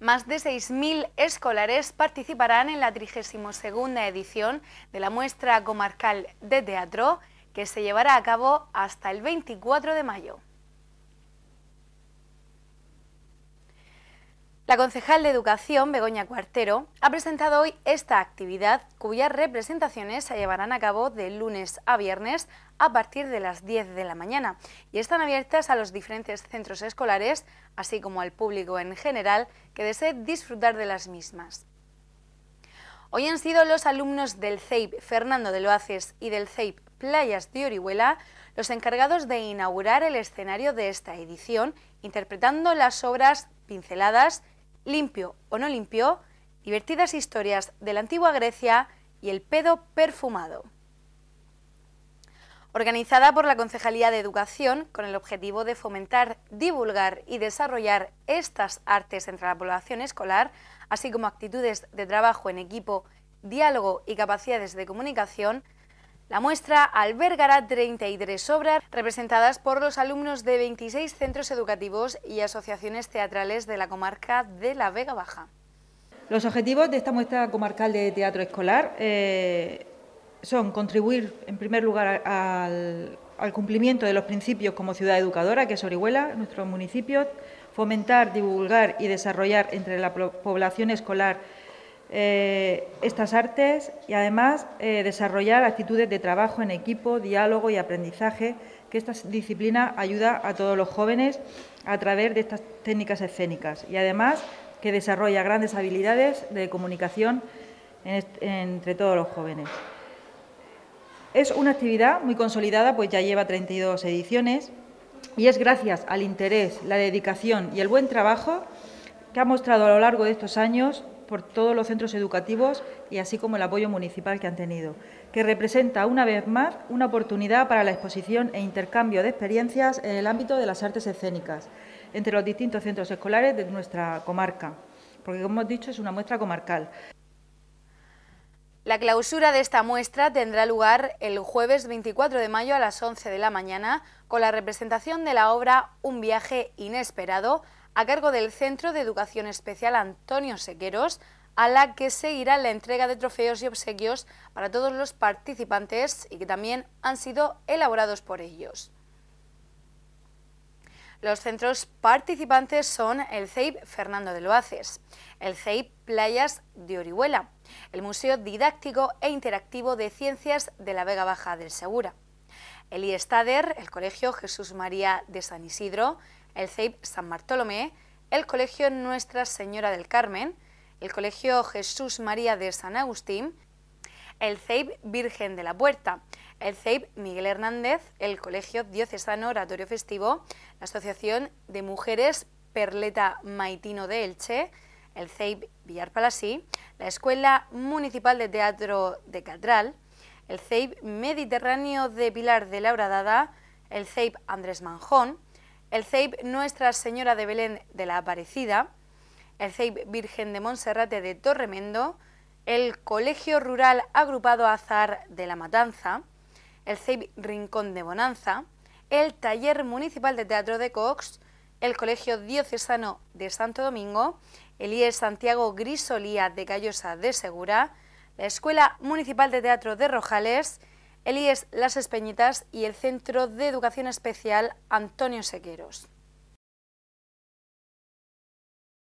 Más de 6.000 escolares participarán en la 32 edición de la muestra comarcal de teatro que se llevará a cabo hasta el 24 de mayo. La concejal de Educación, Begoña Cuartero, ha presentado hoy esta actividad cuyas representaciones se llevarán a cabo de lunes a viernes a partir de las 10 de la mañana y están abiertas a los diferentes centros escolares, así como al público en general que desee disfrutar de las mismas. Hoy han sido los alumnos del CEIP Fernando de Loaces y del CEIP Playas de Orihuela los encargados de inaugurar el escenario de esta edición, interpretando las obras pinceladas Limpio o no limpio, divertidas historias de la antigua Grecia y el pedo perfumado. Organizada por la Concejalía de Educación con el objetivo de fomentar, divulgar y desarrollar estas artes entre la población escolar, así como actitudes de trabajo en equipo, diálogo y capacidades de comunicación, la muestra albergará 33 obras representadas por los alumnos de 26 centros educativos y asociaciones teatrales de la comarca de la Vega Baja. Los objetivos de esta muestra comarcal de teatro escolar eh, son contribuir, en primer lugar, al, al, cumplimiento de los principios como ciudad educadora, que es Orihuela, nuestro municipio, fomentar, divulgar y desarrollar entre la población escolar eh, estas artes y además eh, desarrollar actitudes de trabajo en equipo, diálogo y aprendizaje, que esta disciplina ayuda a todos los jóvenes a través de estas técnicas escénicas y además que desarrolla grandes habilidades de comunicación entre todos los jóvenes. Es una actividad muy consolidada, pues ya lleva 32 ediciones y es gracias al interés, la dedicación y el buen trabajo que ha mostrado a lo largo de estos años por todos los centros educativos y así como el apoyo municipal que han tenido, que representa una vez más una oportunidad para la exposición e intercambio de experiencias en el ámbito de las artes escénicas entre los distintos centros escolares de nuestra comarca, porque como hemos dicho es una muestra comarcal. La clausura de esta muestra tendrá lugar el jueves 24 de mayo a las 11 de la mañana con la representación de la obra Un viaje inesperado a cargo del Centro de Educación Especial Antonio Sequeros, a la que seguirá la entrega de trofeos y obsequios para todos los participantes y que también han sido elaborados por ellos. Los centros participantes son el CEIP Fernando de Loaces, el CEIP Playas de Orihuela, el Museo Didáctico e Interactivo de Ciencias de la Vega Baja del Segura, el IESTADER, el Colegio Jesús María de San Isidro, el CEIP San Bartolomé, el Colegio Nuestra Señora del Carmen, el Colegio Jesús María de San Agustín, el CEIP Virgen de la Puerta, el CEIP Miguel Hernández, el Colegio Diocesano Oratorio Festivo, la Asociación de Mujeres Perleta Maitino de Elche, el CEIP Villar Palasí, la Escuela Municipal de Teatro de Catral, el CEIP Mediterráneo de Pilar de la Labradada, el CEIP Andrés Manjón, el CEIP Nuestra Señora de Belén de la Aparecida, el CEIP Virgen de Monserrate de Torremendo, el Colegio Rural Agrupado Azar de La Matanza, el CEIP Rincón de Bonanza, el Taller Municipal de Teatro de Cox, el Colegio Diocesano de Santo Domingo, el IES Santiago Grisolía de Callosa de Segura, la Escuela Municipal de Teatro de Rojales, el Las Espeñitas y el Centro de Educación Especial Antonio Sequeros.